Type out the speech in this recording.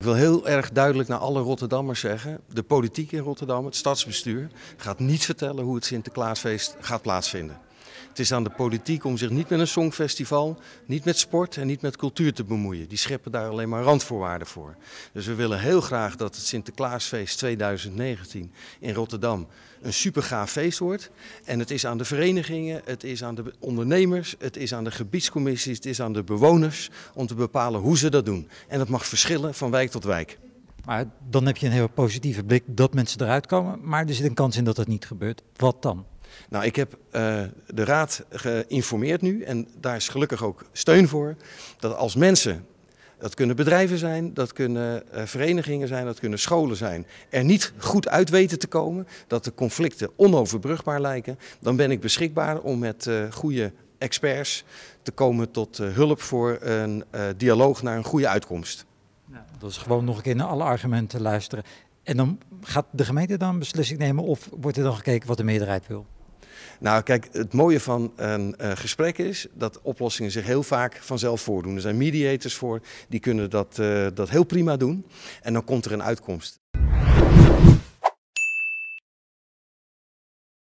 Ik wil heel erg duidelijk naar alle Rotterdammers zeggen: de politiek in Rotterdam, het stadsbestuur, gaat niet vertellen hoe het Sinterklaasfeest gaat plaatsvinden. Het is aan de politiek om zich niet met een songfestival, niet met sport en niet met cultuur te bemoeien. Die scheppen daar alleen maar randvoorwaarden voor. Dus we willen heel graag dat het Sinterklaasfeest 2019 in Rotterdam een supergaaf feest wordt. En het is aan de verenigingen, het is aan de ondernemers, het is aan de gebiedscommissies, het is aan de bewoners om te bepalen hoe ze dat doen. En dat mag verschillen van wijk tot wijk. Maar dan heb je een heel positieve blik dat mensen eruit komen, maar er zit een kans in dat dat niet gebeurt. Wat dan? Nou, ik heb eh, de raad geïnformeerd nu en daar is gelukkig ook steun voor. Dat als mensen, dat kunnen bedrijven zijn, dat kunnen eh, verenigingen zijn, dat kunnen scholen zijn, er niet goed uit weten te komen, dat de conflicten onoverbrugbaar lijken, dan ben ik beschikbaar om met uh, goede experts te komen tot hulp voor een dialoog naar een goede uitkomst. dat is gewoon nog een keer naar alle argumenten luisteren. En dan gaat de gemeente dan beslissing nemen of wordt er dan gekeken wat de meerderheid wil? Nou, kijk, het mooie van een ehm, eh, gesprek is dat oplossingen zich heel vaak vanzelf voordoen. Er zijn mediators voor, die kunnen dat, eh, dat heel prima doen. En dan komt er een uitkomst.